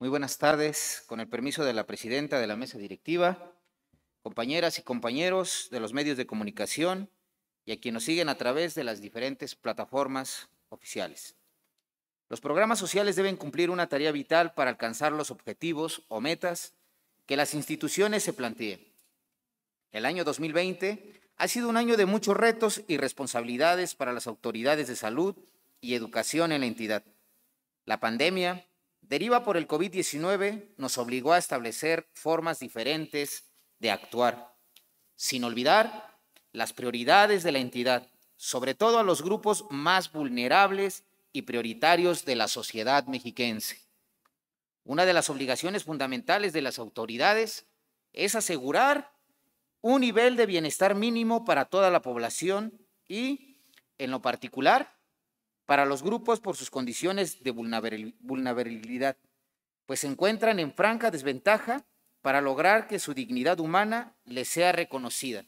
Muy buenas tardes, con el permiso de la presidenta de la mesa directiva, compañeras y compañeros de los medios de comunicación y a quienes nos siguen a través de las diferentes plataformas oficiales. Los programas sociales deben cumplir una tarea vital para alcanzar los objetivos o metas que las instituciones se planteen. El año 2020 ha sido un año de muchos retos y responsabilidades para las autoridades de salud y educación en la entidad. La pandemia deriva por el COVID-19 nos obligó a establecer formas diferentes de actuar, sin olvidar las prioridades de la entidad, sobre todo a los grupos más vulnerables y prioritarios de la sociedad mexiquense. Una de las obligaciones fundamentales de las autoridades es asegurar un nivel de bienestar mínimo para toda la población y, en lo particular, para los grupos por sus condiciones de vulnerabilidad, pues se encuentran en franca desventaja para lograr que su dignidad humana les sea reconocida.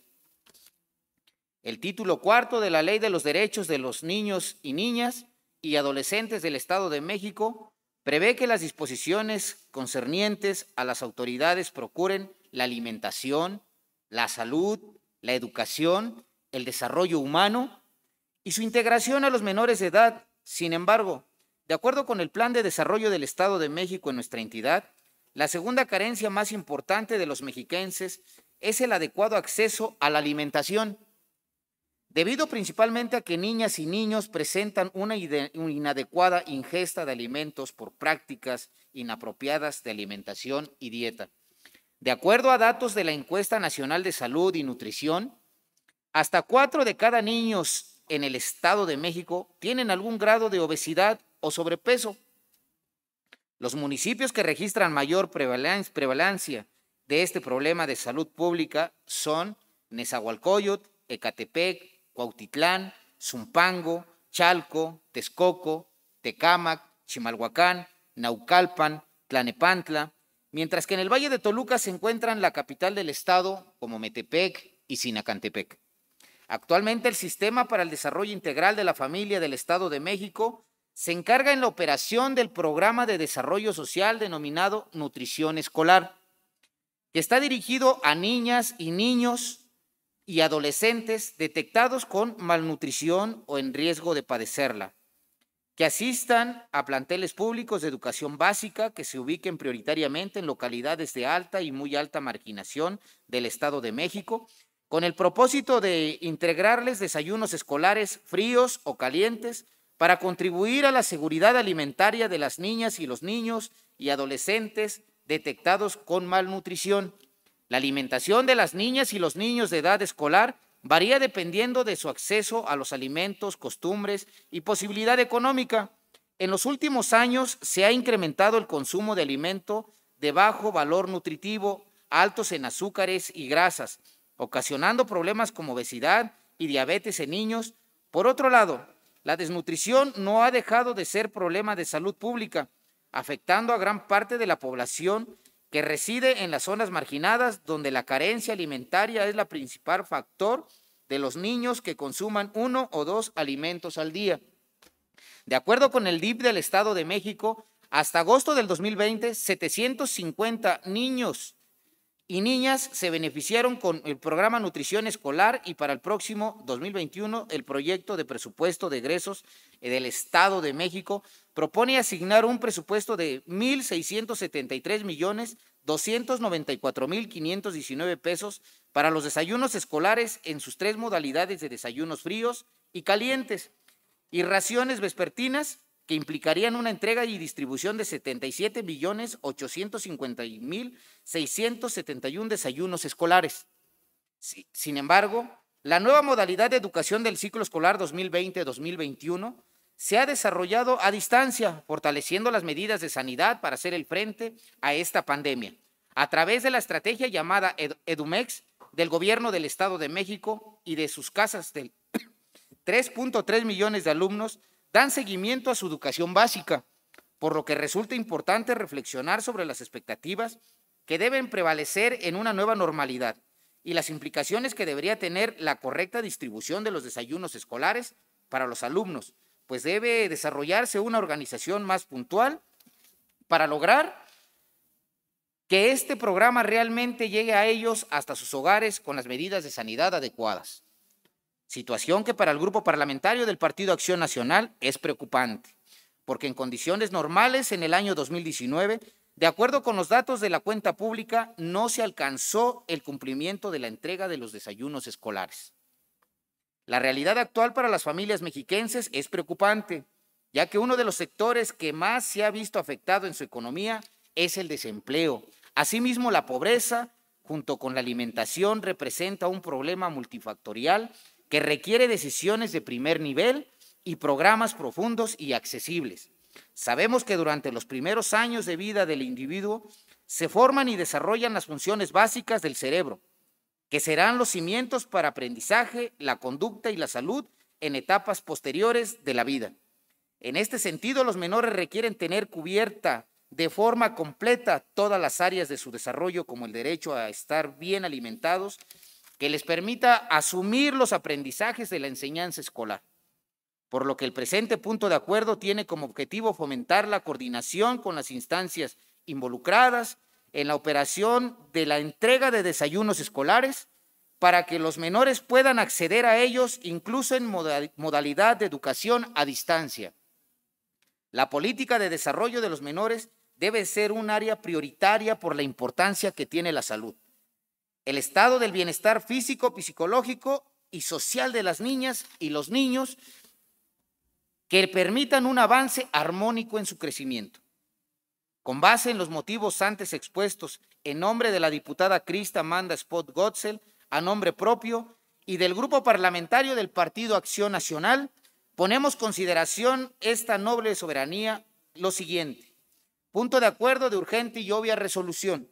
El título cuarto de la Ley de los Derechos de los Niños y Niñas y Adolescentes del Estado de México prevé que las disposiciones concernientes a las autoridades procuren la alimentación, la salud, la educación, el desarrollo humano y su integración a los menores de edad. Sin embargo, de acuerdo con el Plan de Desarrollo del Estado de México en nuestra entidad, la segunda carencia más importante de los mexiquenses es el adecuado acceso a la alimentación, debido principalmente a que niñas y niños presentan una, inadecuada ingesta de alimentos por prácticas inapropiadas de alimentación y dieta. De acuerdo a datos de la Encuesta Nacional de Salud y Nutrición, hasta cuatro de cada niños en el Estado de México tienen algún grado de obesidad o sobrepeso. Los municipios que registran mayor prevalencia de este problema de salud pública son Nezahualcóyotl, Ecatepec, Cuautitlán, Zumpango, Chalco, Texcoco, Tecámac, Chimalhuacán, Naucalpan, Tlanepantla, mientras que en el Valle de Toluca se encuentran la capital del estado como Metepec y Sinacantepec. Actualmente el Sistema para el Desarrollo Integral de la Familia del Estado de México se encarga en la operación del programa de desarrollo social denominado Nutrición Escolar, que está dirigido a niñas y niños y adolescentes detectados con malnutrición o en riesgo de padecerla, que asistan a planteles públicos de educación básica que se ubiquen prioritariamente en localidades de alta y muy alta marginación del Estado de México con el propósito de integrarles desayunos escolares fríos o calientes para contribuir a la seguridad alimentaria de las niñas y los niños y adolescentes detectados con malnutrición. La alimentación de las niñas y los niños de edad escolar varía dependiendo de su acceso a los alimentos, costumbres y posibilidad económica. En los últimos años se ha incrementado el consumo de alimento de bajo valor nutritivo, altos en azúcares y grasas, ocasionando problemas como obesidad y diabetes en niños. Por otro lado, la desnutrición no ha dejado de ser problema de salud pública, afectando a gran parte de la población que reside en las zonas marginadas, donde la carencia alimentaria es el principal factor de los niños que consuman uno o dos alimentos al día. De acuerdo con el DIP del Estado de México, hasta agosto del 2020, 750 niños y niñas se beneficiaron con el programa Nutrición Escolar y para el próximo 2021 el proyecto de presupuesto de egresos eh, del Estado de México propone asignar un presupuesto de 1,673,294,519 millones mil pesos para los desayunos escolares en sus tres modalidades de desayunos fríos y calientes y raciones vespertinas que implicarían una entrega y distribución de 77 desayunos escolares. Sin embargo, la nueva modalidad de educación del ciclo escolar 2020-2021 se ha desarrollado a distancia, fortaleciendo las medidas de sanidad para hacer el frente a esta pandemia, a través de la estrategia llamada EduMex del Gobierno del Estado de México y de sus casas de 3.3 millones de alumnos dan seguimiento a su educación básica, por lo que resulta importante reflexionar sobre las expectativas que deben prevalecer en una nueva normalidad y las implicaciones que debería tener la correcta distribución de los desayunos escolares para los alumnos, pues debe desarrollarse una organización más puntual para lograr que este programa realmente llegue a ellos hasta sus hogares con las medidas de sanidad adecuadas situación que para el grupo parlamentario del Partido Acción Nacional es preocupante, porque en condiciones normales en el año 2019, de acuerdo con los datos de la cuenta pública, no se alcanzó el cumplimiento de la entrega de los desayunos escolares. La realidad actual para las familias mexiquenses es preocupante, ya que uno de los sectores que más se ha visto afectado en su economía es el desempleo. Asimismo, la pobreza, junto con la alimentación, representa un problema multifactorial que requiere decisiones de primer nivel y programas profundos y accesibles. Sabemos que durante los primeros años de vida del individuo se forman y desarrollan las funciones básicas del cerebro, que serán los cimientos para aprendizaje, la conducta y la salud en etapas posteriores de la vida. En este sentido, los menores requieren tener cubierta de forma completa todas las áreas de su desarrollo, como el derecho a estar bien alimentados, que les permita asumir los aprendizajes de la enseñanza escolar, por lo que el presente punto de acuerdo tiene como objetivo fomentar la coordinación con las instancias involucradas en la operación de la entrega de desayunos escolares para que los menores puedan acceder a ellos incluso en modalidad de educación a distancia. La política de desarrollo de los menores debe ser un área prioritaria por la importancia que tiene la salud el estado del bienestar físico, psicológico y social de las niñas y los niños que permitan un avance armónico en su crecimiento. Con base en los motivos antes expuestos, en nombre de la diputada Crista Amanda spott Gotzel, a nombre propio y del grupo parlamentario del Partido Acción Nacional, ponemos consideración esta noble soberanía lo siguiente. Punto de acuerdo de urgente y obvia resolución.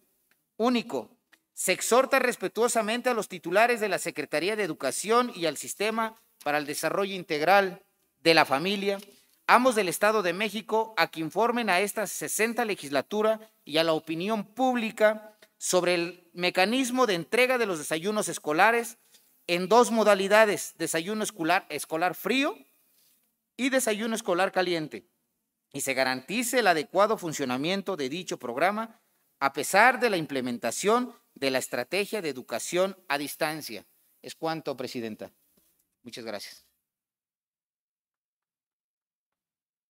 Único, se exhorta respetuosamente a los titulares de la Secretaría de Educación y al Sistema para el Desarrollo Integral de la Familia, ambos del Estado de México, a que informen a esta 60 legislatura y a la opinión pública sobre el mecanismo de entrega de los desayunos escolares en dos modalidades, desayuno escolar, escolar frío y desayuno escolar caliente, y se garantice el adecuado funcionamiento de dicho programa a pesar de la implementación de la estrategia de educación a distancia. Es cuanto, Presidenta. Muchas gracias.